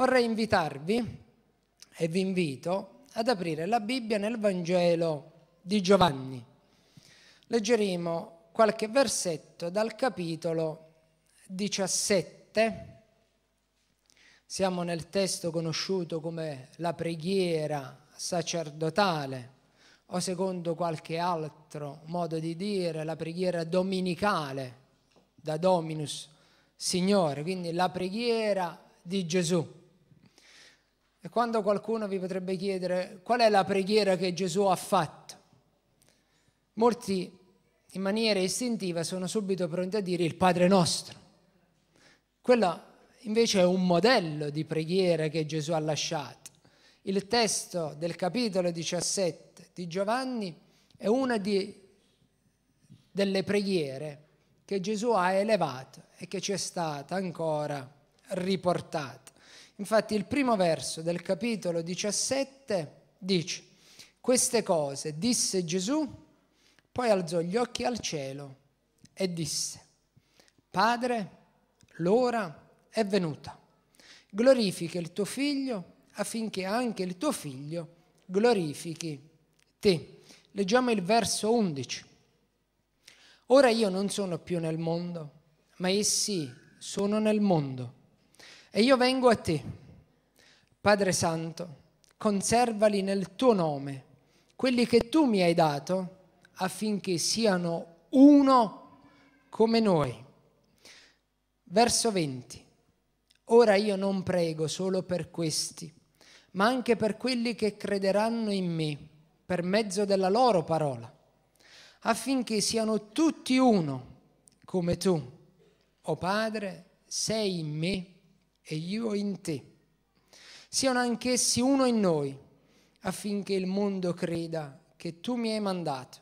vorrei invitarvi e vi invito ad aprire la Bibbia nel Vangelo di Giovanni. Leggeremo qualche versetto dal capitolo 17. Siamo nel testo conosciuto come la preghiera sacerdotale o secondo qualche altro modo di dire la preghiera dominicale da Dominus Signore, quindi la preghiera di Gesù. E quando qualcuno vi potrebbe chiedere qual è la preghiera che Gesù ha fatto, molti in maniera istintiva sono subito pronti a dire il Padre nostro. Quello invece è un modello di preghiera che Gesù ha lasciato. Il testo del capitolo 17 di Giovanni è una di, delle preghiere che Gesù ha elevato e che ci è stata ancora riportata. Infatti il primo verso del capitolo 17 dice, queste cose disse Gesù, poi alzò gli occhi al cielo e disse, Padre, l'ora è venuta, glorifica il tuo figlio affinché anche il tuo figlio glorifichi te. Leggiamo il verso 11. Ora io non sono più nel mondo, ma essi sono nel mondo e io vengo a te, Padre Santo, conservali nel tuo nome, quelli che tu mi hai dato, affinché siano uno come noi. Verso 20. Ora io non prego solo per questi, ma anche per quelli che crederanno in me per mezzo della loro parola, affinché siano tutti uno, come tu, o oh Padre, sei in me e io in te, siano anch'essi uno in noi, affinché il mondo creda che tu mi hai mandato.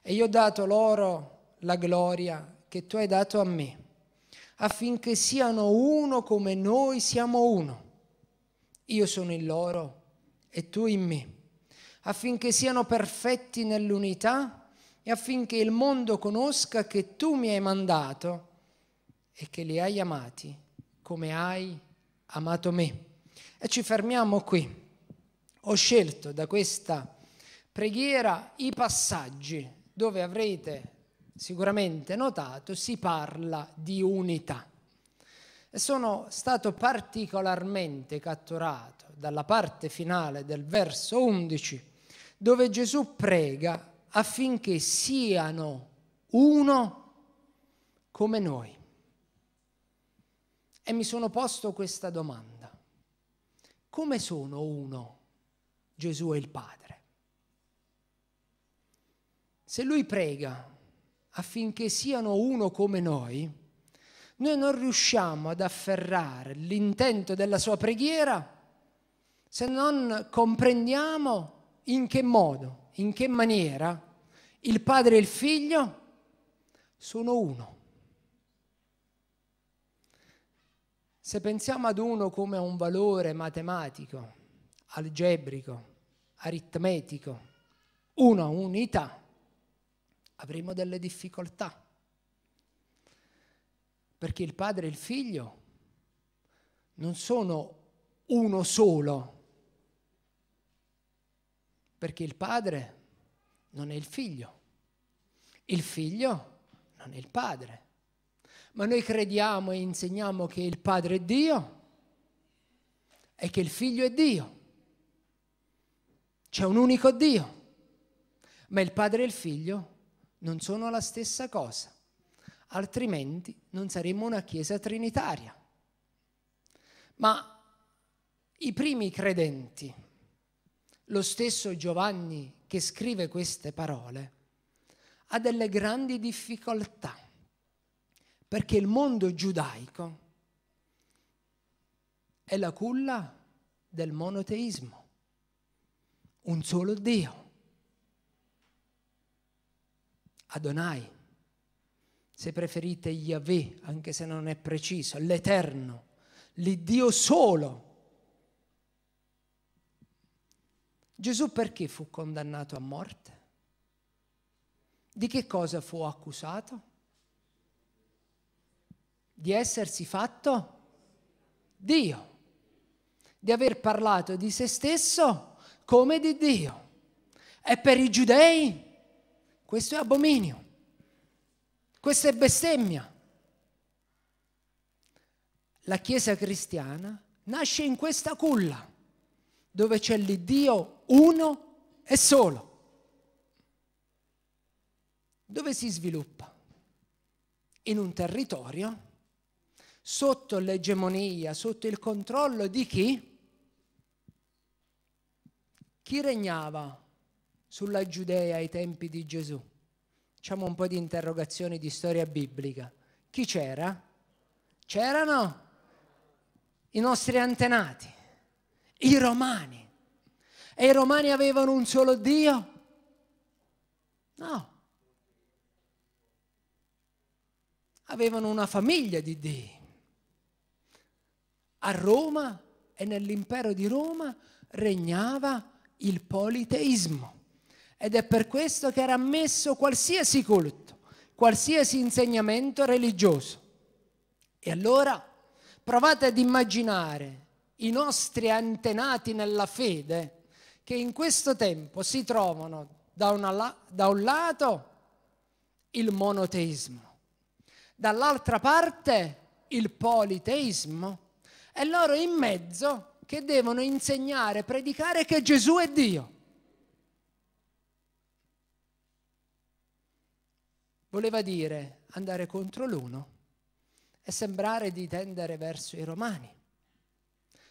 E io ho dato loro la gloria che tu hai dato a me, affinché siano uno come noi siamo uno. Io sono in loro e tu in me, affinché siano perfetti nell'unità e affinché il mondo conosca che tu mi hai mandato e che li hai amati come hai amato me. E ci fermiamo qui. Ho scelto da questa preghiera i passaggi dove avrete sicuramente notato si parla di unità. E sono stato particolarmente catturato dalla parte finale del verso 11 dove Gesù prega affinché siano uno come noi. E mi sono posto questa domanda. Come sono uno Gesù e il Padre? Se lui prega affinché siano uno come noi, noi non riusciamo ad afferrare l'intento della sua preghiera se non comprendiamo in che modo, in che maniera il padre e il figlio sono uno. Se pensiamo ad uno come a un valore matematico, algebrico, aritmetico, una unità, avremo delle difficoltà. Perché il padre e il figlio non sono uno solo, perché il padre non è il figlio, il figlio non è il padre. Ma noi crediamo e insegniamo che il Padre è Dio e che il Figlio è Dio. C'è un unico Dio, ma il Padre e il Figlio non sono la stessa cosa, altrimenti non saremmo una Chiesa trinitaria. Ma i primi credenti, lo stesso Giovanni che scrive queste parole, ha delle grandi difficoltà perché il mondo giudaico è la culla del monoteismo, un solo Dio, Adonai, se preferite Yahweh, anche se non è preciso, l'Eterno, l'Iddio solo. Gesù perché fu condannato a morte? Di che cosa fu accusato? di essersi fatto Dio, di aver parlato di se stesso come di Dio. E per i giudei questo è abominio, questa è bestemmia. La Chiesa cristiana nasce in questa culla dove c'è l'Iddio uno e solo. Dove si sviluppa? In un territorio sotto l'egemonia, sotto il controllo di chi? Chi regnava sulla Giudea ai tempi di Gesù? Facciamo un po' di interrogazioni di storia biblica. Chi c'era? C'erano i nostri antenati, i romani. E i romani avevano un solo Dio? No. Avevano una famiglia di Dio a Roma e nell'impero di Roma regnava il politeismo ed è per questo che era ammesso qualsiasi culto, qualsiasi insegnamento religioso. E allora provate ad immaginare i nostri antenati nella fede che in questo tempo si trovano da, una, da un lato il monoteismo, dall'altra parte il politeismo e loro in mezzo che devono insegnare, predicare che Gesù è Dio. Voleva dire andare contro l'uno e sembrare di tendere verso i romani.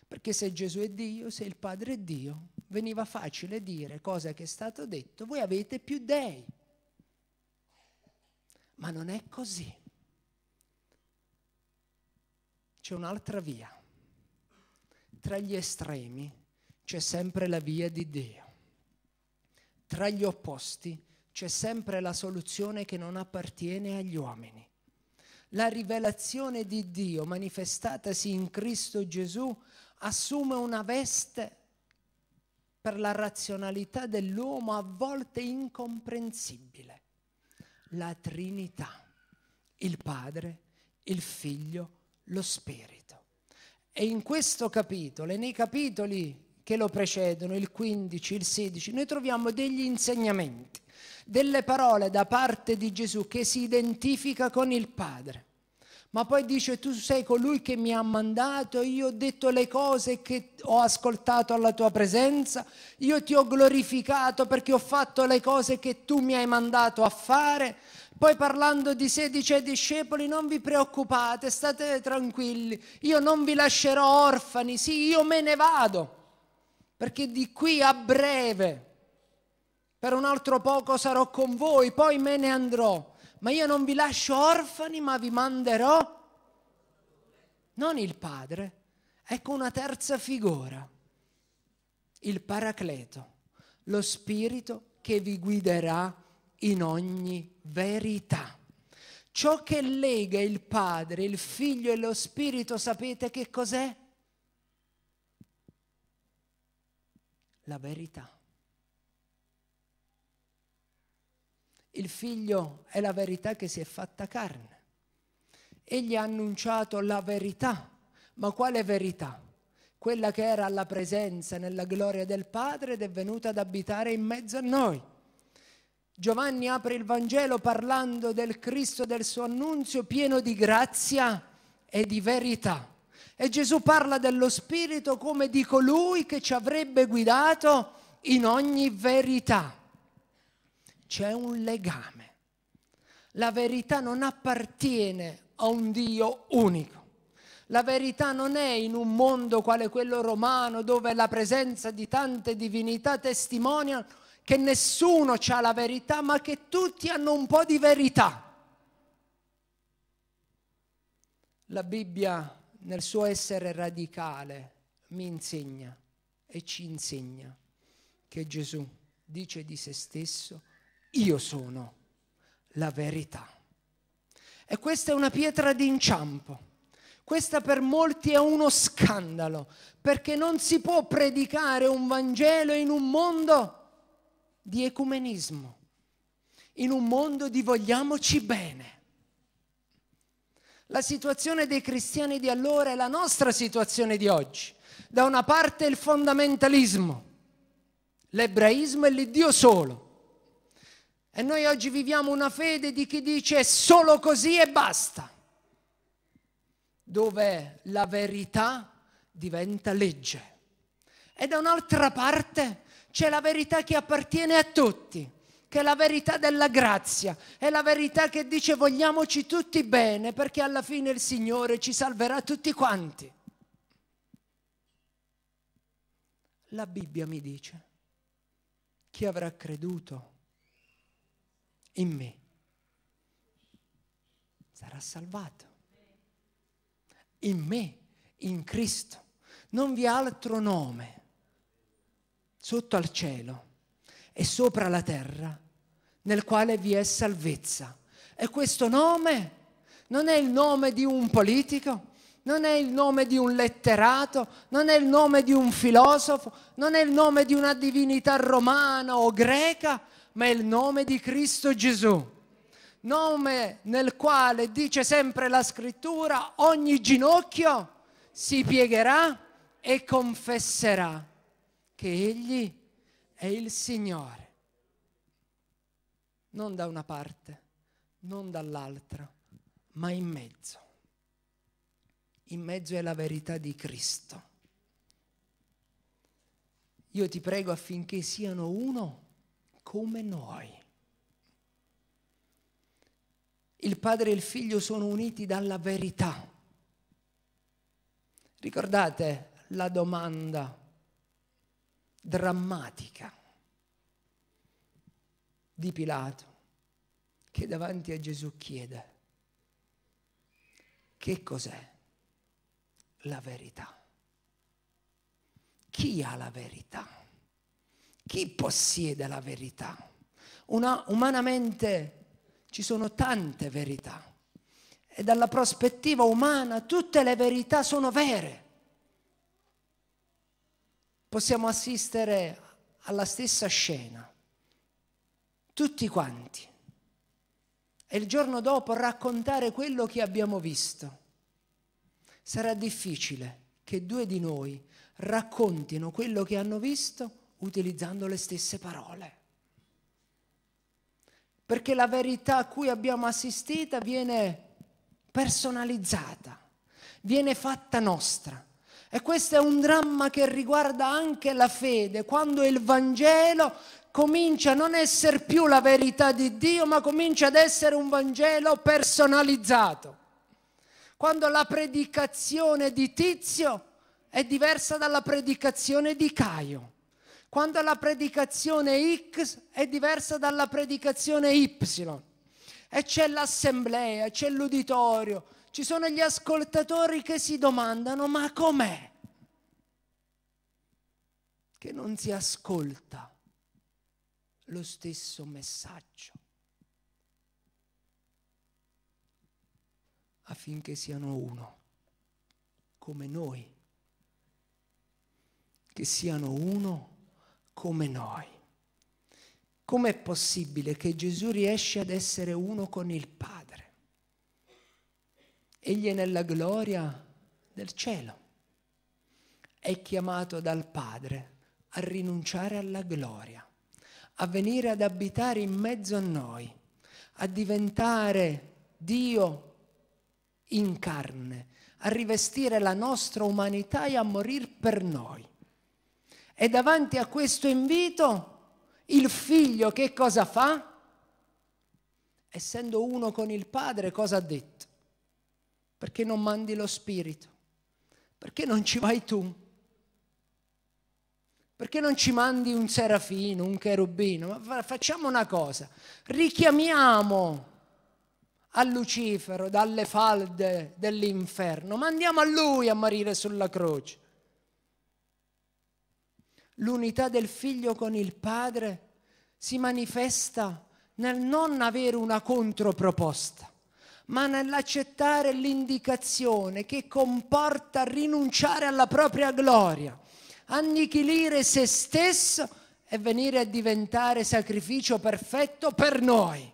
Perché se Gesù è Dio, se il Padre è Dio, veniva facile dire, cosa che è stato detto, voi avete più dei. Ma non è così. C'è un'altra via. Tra gli estremi c'è sempre la via di Dio. Tra gli opposti c'è sempre la soluzione che non appartiene agli uomini. La rivelazione di Dio manifestatasi in Cristo Gesù assume una veste per la razionalità dell'uomo a volte incomprensibile. La Trinità, il Padre, il Figlio, lo Spirito. E in questo capitolo e nei capitoli che lo precedono, il 15, il 16, noi troviamo degli insegnamenti, delle parole da parte di Gesù che si identifica con il Padre. Ma poi dice, tu sei colui che mi ha mandato, io ho detto le cose che ho ascoltato alla tua presenza, io ti ho glorificato perché ho fatto le cose che tu mi hai mandato a fare poi parlando di sé dice ai discepoli, non vi preoccupate, state tranquilli, io non vi lascerò orfani, sì, io me ne vado, perché di qui a breve, per un altro poco sarò con voi, poi me ne andrò, ma io non vi lascio orfani, ma vi manderò non il Padre, ecco una terza figura, il Paracleto, lo Spirito che vi guiderà in ogni verità. Ciò che lega il Padre, il Figlio e lo Spirito, sapete che cos'è? La verità. Il Figlio è la verità che si è fatta carne. Egli ha annunciato la verità, ma quale verità? Quella che era alla presenza nella gloria del Padre ed è venuta ad abitare in mezzo a noi. Giovanni apre il Vangelo parlando del Cristo, del suo annunzio pieno di grazia e di verità. E Gesù parla dello Spirito come di colui che ci avrebbe guidato in ogni verità. C'è un legame. La verità non appartiene a un Dio unico. La verità non è in un mondo quale quello romano dove la presenza di tante divinità testimonia che nessuno ha la verità, ma che tutti hanno un po' di verità. La Bibbia nel suo essere radicale mi insegna e ci insegna che Gesù dice di se stesso, io sono la verità. E questa è una pietra d'inciampo. Questa per molti è uno scandalo, perché non si può predicare un Vangelo in un mondo di ecumenismo, in un mondo di vogliamoci bene. La situazione dei cristiani di allora è la nostra situazione di oggi. Da una parte il fondamentalismo, l'ebraismo e l'Iddio solo. E noi oggi viviamo una fede di chi dice solo così e basta, dove la verità diventa legge. E da un'altra parte c'è la verità che appartiene a tutti, che è la verità della grazia, è la verità che dice vogliamoci tutti bene perché alla fine il Signore ci salverà tutti quanti. La Bibbia mi dice, chi avrà creduto in me sarà salvato. In me, in Cristo. Non vi è altro nome sotto al cielo e sopra la terra, nel quale vi è salvezza. E questo nome non è il nome di un politico, non è il nome di un letterato, non è il nome di un filosofo, non è il nome di una divinità romana o greca, ma è il nome di Cristo Gesù. Nome nel quale dice sempre la scrittura, ogni ginocchio si piegherà e confesserà che Egli è il Signore, non da una parte, non dall'altra, ma in mezzo. In mezzo è la verità di Cristo. Io ti prego affinché siano uno come noi. Il padre e il figlio sono uniti dalla verità. Ricordate la domanda drammatica di Pilato che davanti a Gesù chiede che cos'è la verità. Chi ha la verità? Chi possiede la verità? Una, umanamente ci sono tante verità e dalla prospettiva umana tutte le verità sono vere possiamo assistere alla stessa scena, tutti quanti, e il giorno dopo raccontare quello che abbiamo visto. Sarà difficile che due di noi raccontino quello che hanno visto utilizzando le stesse parole. Perché la verità a cui abbiamo assistito viene personalizzata, viene fatta nostra e questo è un dramma che riguarda anche la fede, quando il Vangelo comincia a non essere più la verità di Dio, ma comincia ad essere un Vangelo personalizzato. Quando la predicazione di Tizio è diversa dalla predicazione di Caio. Quando la predicazione X è diversa dalla predicazione Y. E c'è l'assemblea, c'è l'uditorio, ci sono gli ascoltatori che si domandano ma com'è che non si ascolta lo stesso messaggio affinché siano uno come noi, che siano uno come noi. Com'è possibile che Gesù riesca ad essere uno con il Padre? Egli è nella gloria del cielo. È chiamato dal Padre a rinunciare alla gloria, a venire ad abitare in mezzo a noi, a diventare Dio in carne, a rivestire la nostra umanità e a morire per noi. E davanti a questo invito il figlio che cosa fa? Essendo uno con il padre, cosa ha detto? Perché non mandi lo Spirito? Perché non ci vai tu? Perché non ci mandi un serafino, un cherubino? Ma facciamo una cosa, richiamiamo a Lucifero dalle falde dell'inferno, mandiamo a lui a morire sulla croce. L'unità del figlio con il padre si manifesta nel non avere una controproposta ma nell'accettare l'indicazione che comporta rinunciare alla propria gloria, annichilire se stesso e venire a diventare sacrificio perfetto per noi.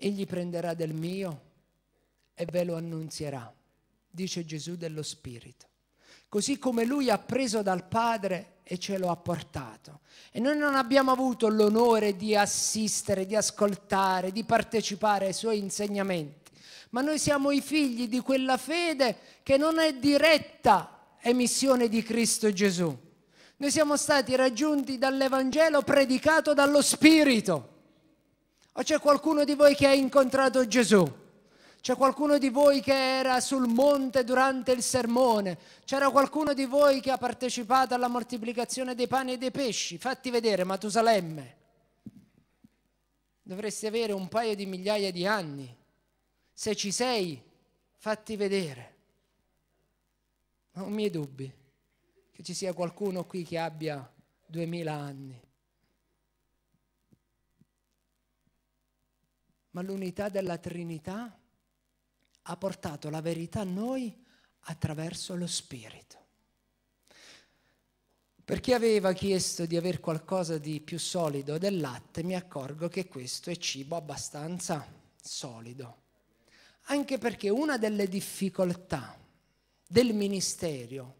Egli prenderà del mio e ve lo annunzierà, dice Gesù dello Spirito così come lui ha preso dal Padre e ce lo ha portato. E noi non abbiamo avuto l'onore di assistere, di ascoltare, di partecipare ai suoi insegnamenti, ma noi siamo i figli di quella fede che non è diretta emissione di Cristo Gesù. Noi siamo stati raggiunti dall'Evangelo predicato dallo Spirito. O c'è qualcuno di voi che ha incontrato Gesù? C'è qualcuno di voi che era sul monte durante il sermone? C'era qualcuno di voi che ha partecipato alla moltiplicazione dei pani e dei pesci? Fatti vedere, Matusalemme. Dovresti avere un paio di migliaia di anni. Se ci sei, fatti vedere. Ma non mi dubbi che ci sia qualcuno qui che abbia duemila anni. Ma l'unità della Trinità ha portato la verità a noi attraverso lo Spirito. Per chi aveva chiesto di avere qualcosa di più solido del latte, mi accorgo che questo è cibo abbastanza solido. Anche perché una delle difficoltà del ministero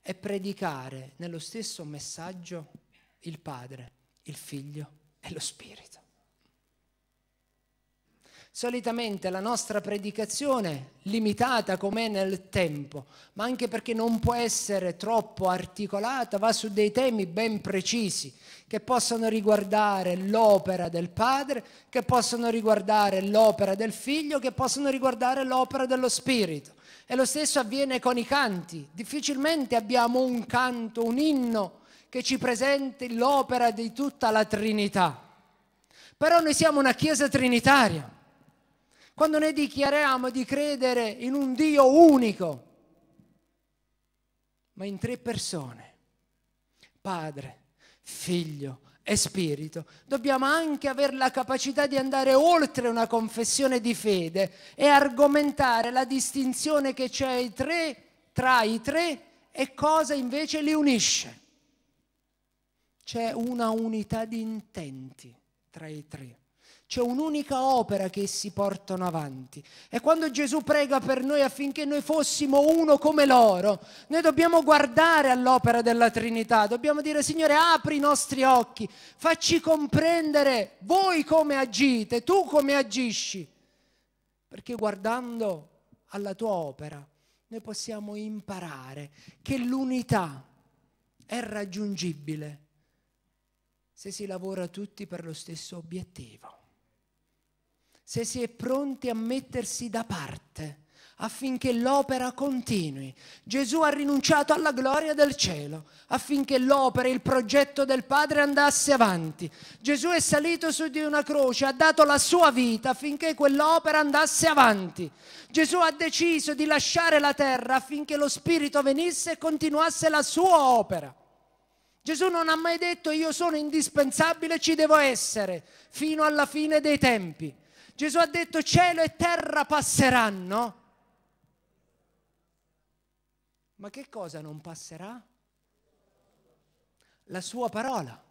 è predicare nello stesso messaggio il Padre, il Figlio e lo Spirito. Solitamente la nostra predicazione, limitata com'è nel tempo, ma anche perché non può essere troppo articolata, va su dei temi ben precisi che possono riguardare l'opera del Padre, che possono riguardare l'opera del Figlio, che possono riguardare l'opera dello Spirito. E lo stesso avviene con i canti. Difficilmente abbiamo un canto, un inno che ci presenti l'opera di tutta la Trinità. Però noi siamo una Chiesa Trinitaria quando noi dichiariamo di credere in un Dio unico, ma in tre persone, Padre, Figlio e Spirito, dobbiamo anche avere la capacità di andare oltre una confessione di fede e argomentare la distinzione che c'è tra i tre e cosa invece li unisce. C'è una unità di intenti tra i tre. C'è un'unica opera che essi portano avanti. E quando Gesù prega per noi affinché noi fossimo uno come loro, noi dobbiamo guardare all'opera della Trinità, dobbiamo dire Signore apri i nostri occhi, facci comprendere voi come agite, tu come agisci. Perché guardando alla tua opera noi possiamo imparare che l'unità è raggiungibile se si lavora tutti per lo stesso obiettivo se si è pronti a mettersi da parte affinché l'opera continui. Gesù ha rinunciato alla gloria del cielo affinché l'opera, il progetto del Padre andasse avanti. Gesù è salito su di una croce, ha dato la sua vita affinché quell'opera andasse avanti. Gesù ha deciso di lasciare la terra affinché lo Spirito venisse e continuasse la sua opera. Gesù non ha mai detto io sono indispensabile, ci devo essere fino alla fine dei tempi Gesù ha detto cielo e terra passeranno. Ma che cosa non passerà? La sua parola.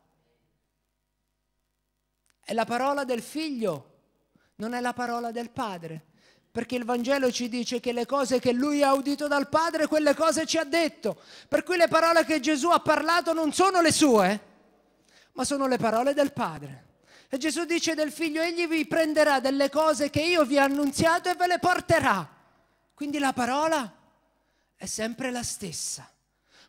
È la parola del figlio, non è la parola del padre. Perché il Vangelo ci dice che le cose che lui ha udito dal padre, quelle cose ci ha detto. Per cui le parole che Gesù ha parlato non sono le sue, ma sono le parole del padre. E Gesù dice del figlio, egli vi prenderà delle cose che io vi ho annunziato e ve le porterà. Quindi la parola è sempre la stessa.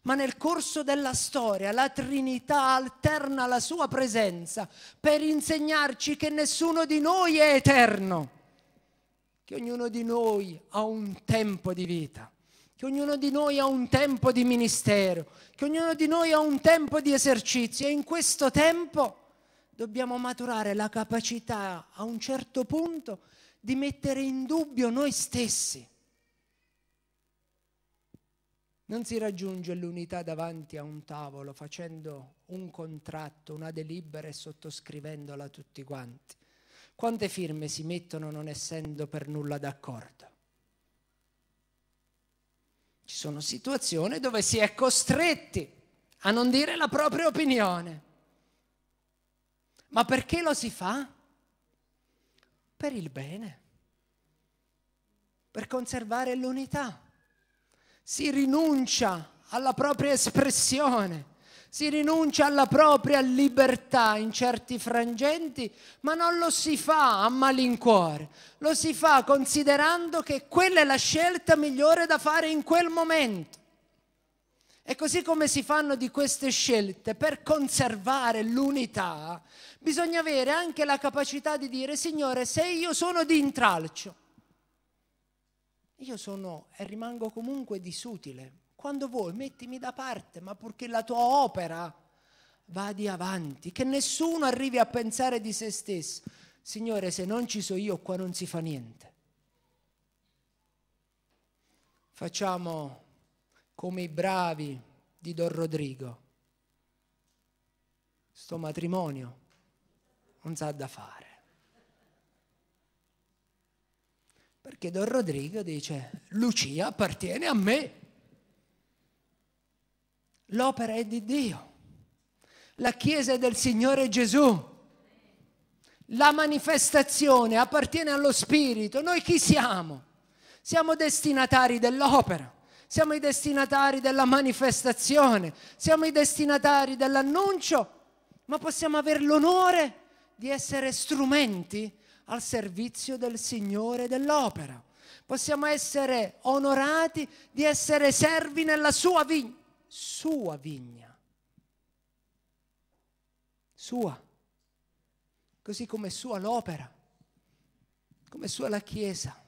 Ma nel corso della storia la Trinità alterna la sua presenza per insegnarci che nessuno di noi è eterno, che ognuno di noi ha un tempo di vita che ognuno di noi ha un tempo di ministero, che ognuno di noi ha un tempo di esercizio e in questo tempo dobbiamo maturare la capacità a un certo punto di mettere in dubbio noi stessi. Non si raggiunge l'unità davanti a un tavolo facendo un contratto, una delibera e sottoscrivendola tutti quanti. Quante firme si mettono non essendo per nulla d'accordo? Ci sono situazioni dove si è costretti a non dire la propria opinione. Ma perché lo si fa? Per il bene, per conservare l'unità. Si rinuncia alla propria espressione, si rinuncia alla propria libertà in certi frangenti, ma non lo si fa a malincuore, lo si fa considerando che quella è la scelta migliore da fare in quel momento. E così come si fanno di queste scelte per conservare l'unità, bisogna avere anche la capacità di dire, Signore, se io sono di intralcio, io sono e rimango comunque disutile. Quando vuoi, mettimi da parte, ma purché la tua opera vadi avanti, che nessuno arrivi a pensare di se stesso. Signore, se non ci so io, qua non si fa niente. Facciamo come i bravi di Don Rodrigo. Sto matrimonio non sa da fare. Perché Don Rodrigo dice, Lucia appartiene a me. L'opera è di Dio. La Chiesa è del Signore Gesù. La manifestazione appartiene allo Spirito. Noi chi siamo? Siamo destinatari dell'opera. Siamo i destinatari della manifestazione. Siamo i destinatari dell'annuncio. Ma possiamo avere l'onore di essere strumenti al servizio del Signore dell'opera. Possiamo essere onorati di essere servi nella sua vigna. Sua vigna. Sua. Così come sua l'opera, come sua la Chiesa,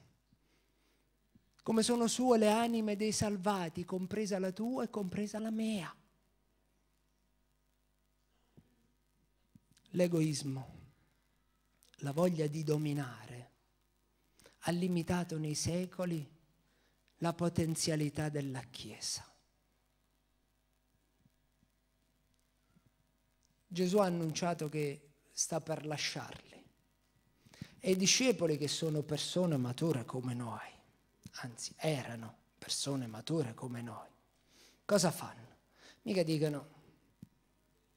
come sono sue le anime dei salvati, compresa la tua e compresa la mia. L'egoismo la voglia di dominare ha limitato nei secoli la potenzialità della Chiesa. Gesù ha annunciato che sta per lasciarli e i discepoli che sono persone mature come noi, anzi erano persone mature come noi, cosa fanno? Mica dicono,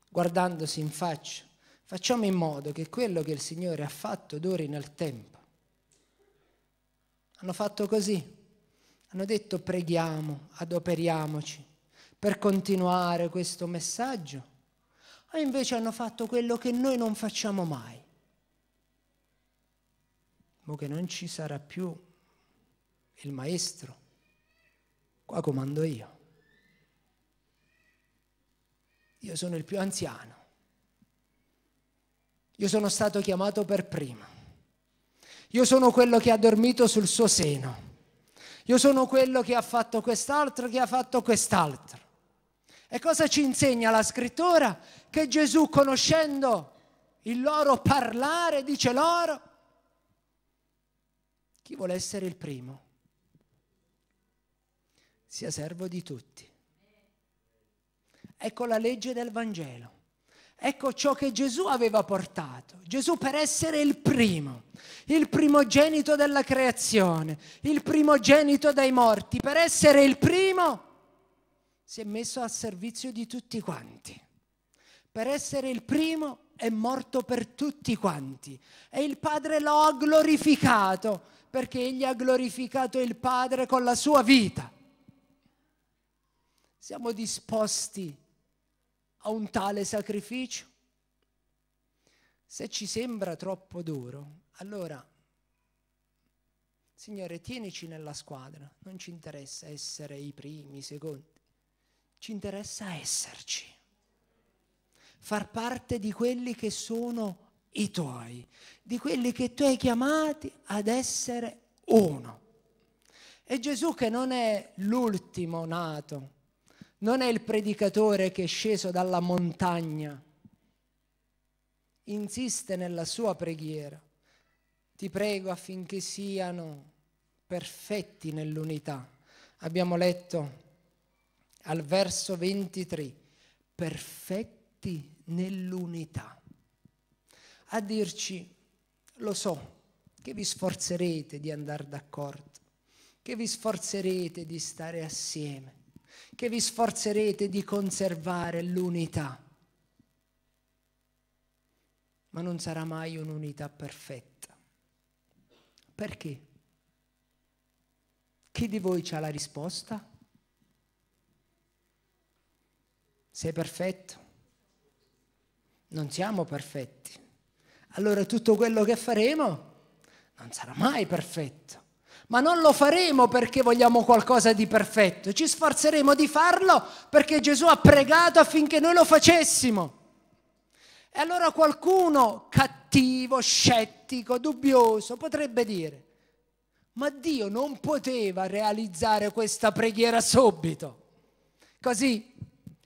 guardandosi in faccia, Facciamo in modo che quello che il Signore ha fatto duri nel tempo. Hanno fatto così. Hanno detto preghiamo, adoperiamoci per continuare questo messaggio. O invece hanno fatto quello che noi non facciamo mai. Mo che non ci sarà più il maestro, qua comando io. Io sono il più anziano. Io sono stato chiamato per prima. Io sono quello che ha dormito sul suo seno. Io sono quello che ha fatto quest'altro, che ha fatto quest'altro. E cosa ci insegna la scrittura? Che Gesù, conoscendo il loro parlare, dice loro, chi vuole essere il primo, sia servo di tutti. Ecco la legge del Vangelo. Ecco ciò che Gesù aveva portato. Gesù per essere il primo, il primogenito della creazione, il primogenito dai morti, per essere il primo, si è messo a servizio di tutti quanti. Per essere il primo è morto per tutti quanti e il Padre lo ha glorificato perché egli ha glorificato il Padre con la sua vita. Siamo disposti a a un tale sacrificio? Se ci sembra troppo duro, allora, Signore, tienici nella squadra, non ci interessa essere i primi, i secondi, ci interessa esserci, far parte di quelli che sono i tuoi, di quelli che tu hai chiamati ad essere uno. E Gesù che non è l'ultimo nato, non è il predicatore che è sceso dalla montagna, insiste nella sua preghiera. Ti prego affinché siano perfetti nell'unità. Abbiamo letto al verso 23, perfetti nell'unità. A dirci, lo so che vi sforzerete di andare d'accordo, che vi sforzerete di stare assieme, che vi sforzerete di conservare l'unità. Ma non sarà mai un'unità perfetta. Perché? Chi di voi ha la risposta? Sei perfetto? Non siamo perfetti. Allora tutto quello che faremo non sarà mai perfetto ma non lo faremo perché vogliamo qualcosa di perfetto, ci sforzeremo di farlo perché Gesù ha pregato affinché noi lo facessimo. E allora qualcuno cattivo, scettico, dubbioso potrebbe dire, ma Dio non poteva realizzare questa preghiera subito. Così,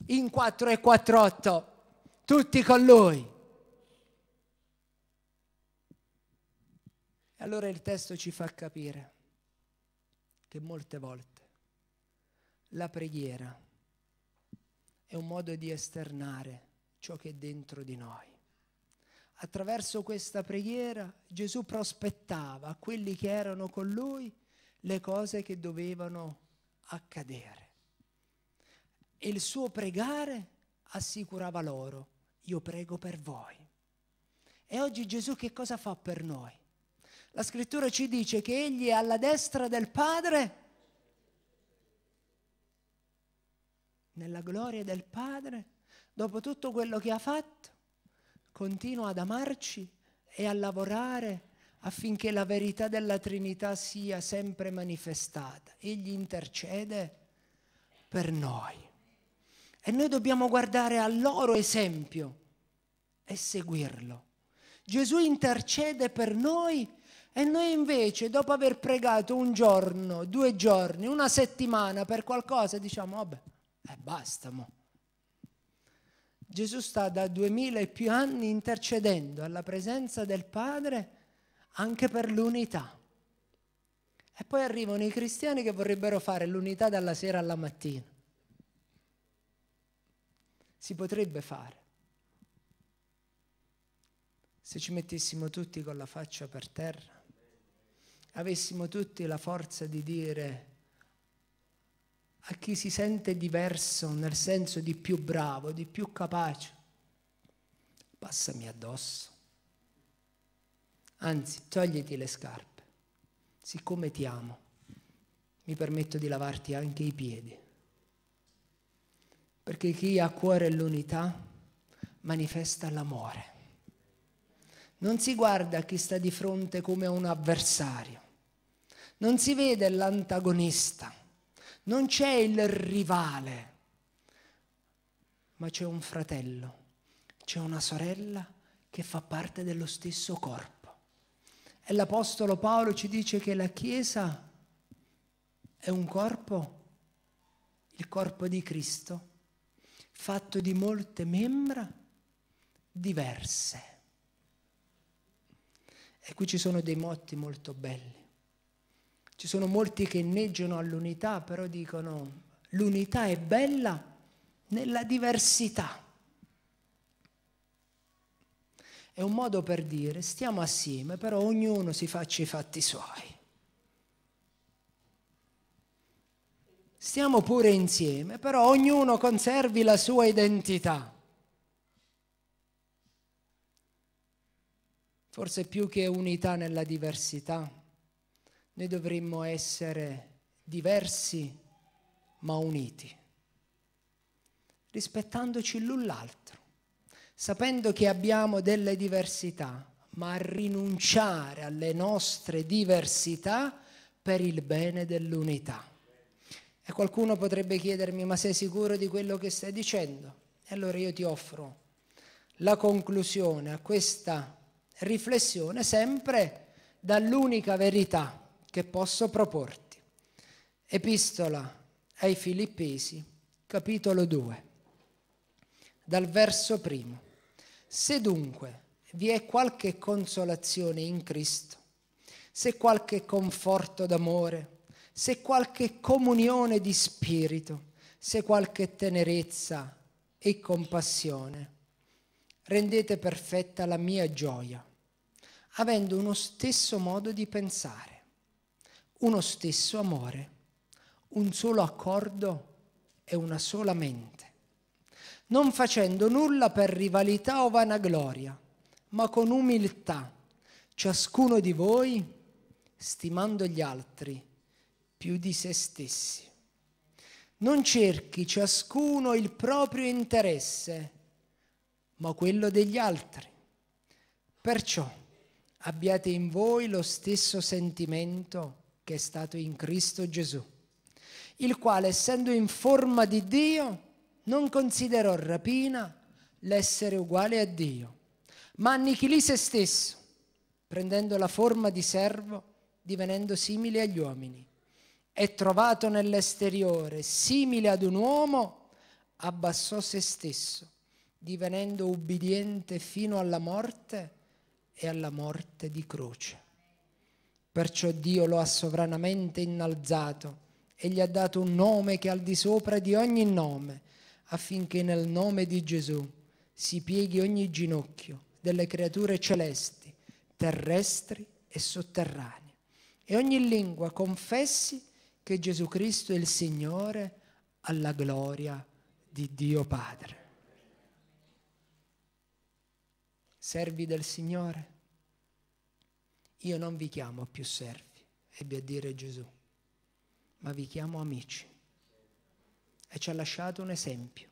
in 4 e 48, tutti con lui. E allora il testo ci fa capire che molte volte la preghiera è un modo di esternare ciò che è dentro di noi. Attraverso questa preghiera Gesù prospettava a quelli che erano con lui le cose che dovevano accadere. E il suo pregare assicurava loro, io prego per voi. E oggi Gesù che cosa fa per noi? La scrittura ci dice che egli è alla destra del Padre, nella gloria del Padre, dopo tutto quello che ha fatto, continua ad amarci e a lavorare affinché la verità della Trinità sia sempre manifestata. Egli intercede per noi. E noi dobbiamo guardare al loro esempio e seguirlo. Gesù intercede per noi e noi invece, dopo aver pregato un giorno, due giorni, una settimana per qualcosa, diciamo, vabbè, eh, basta mo. Gesù sta da duemila e più anni intercedendo alla presenza del Padre anche per l'unità. E poi arrivano i cristiani che vorrebbero fare l'unità dalla sera alla mattina. Si potrebbe fare se ci mettessimo tutti con la faccia per terra avessimo tutti la forza di dire a chi si sente diverso nel senso di più bravo, di più capace, passami addosso. Anzi, togliti le scarpe, siccome ti amo, mi permetto di lavarti anche i piedi. Perché chi ha a cuore l'unità manifesta l'amore. Non si guarda a chi sta di fronte come a un avversario non si vede l'antagonista, non c'è il rivale, ma c'è un fratello, c'è una sorella che fa parte dello stesso corpo. E l'Apostolo Paolo ci dice che la Chiesa è un corpo, il corpo di Cristo, fatto di molte membra diverse. E qui ci sono dei motti molto belli. Ci sono molti che inneggiano all'unità, però dicono l'unità è bella nella diversità. È un modo per dire stiamo assieme, però ognuno si faccia i fatti suoi. Stiamo pure insieme, però ognuno conservi la sua identità. Forse più che unità nella diversità noi dovremmo essere diversi ma uniti, rispettandoci l'un l'altro, sapendo che abbiamo delle diversità, ma a rinunciare alle nostre diversità per il bene dell'unità. E qualcuno potrebbe chiedermi, ma sei sicuro di quello che stai dicendo? E allora io ti offro la conclusione a questa riflessione sempre dall'unica verità che posso proporti. Epistola ai Filippesi, capitolo 2, dal verso primo. Se dunque vi è qualche consolazione in Cristo, se qualche conforto d'amore, se qualche comunione di spirito, se qualche tenerezza e compassione, rendete perfetta la mia gioia, avendo uno stesso modo di pensare uno stesso amore, un solo accordo e una sola mente, non facendo nulla per rivalità o vanagloria, ma con umiltà, ciascuno di voi stimando gli altri più di se stessi. Non cerchi ciascuno il proprio interesse, ma quello degli altri. Perciò abbiate in voi lo stesso sentimento che è stato in Cristo Gesù, il quale essendo in forma di Dio non considerò rapina l'essere uguale a Dio, ma annichilì se stesso, prendendo la forma di servo, divenendo simile agli uomini. E trovato nell'esteriore simile ad un uomo, abbassò se stesso, divenendo ubbidiente fino alla morte e alla morte di croce. Perciò Dio lo ha sovranamente innalzato e gli ha dato un nome che è al di sopra di ogni nome, affinché nel nome di Gesù si pieghi ogni ginocchio delle creature celesti, terrestri e sotterranee, e ogni lingua confessi che Gesù Cristo è il Signore alla gloria di Dio Padre. Servi del Signore io non vi chiamo più servi, ebbe a dire Gesù, ma vi chiamo amici. E ci ha lasciato un esempio.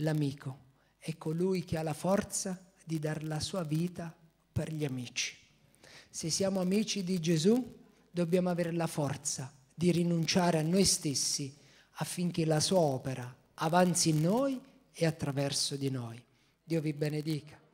L'amico è colui che ha la forza di dar la sua vita per gli amici. Se siamo amici di Gesù, dobbiamo avere la forza di rinunciare a noi stessi affinché la sua opera avanzi in noi e attraverso di noi. Dio vi benedica.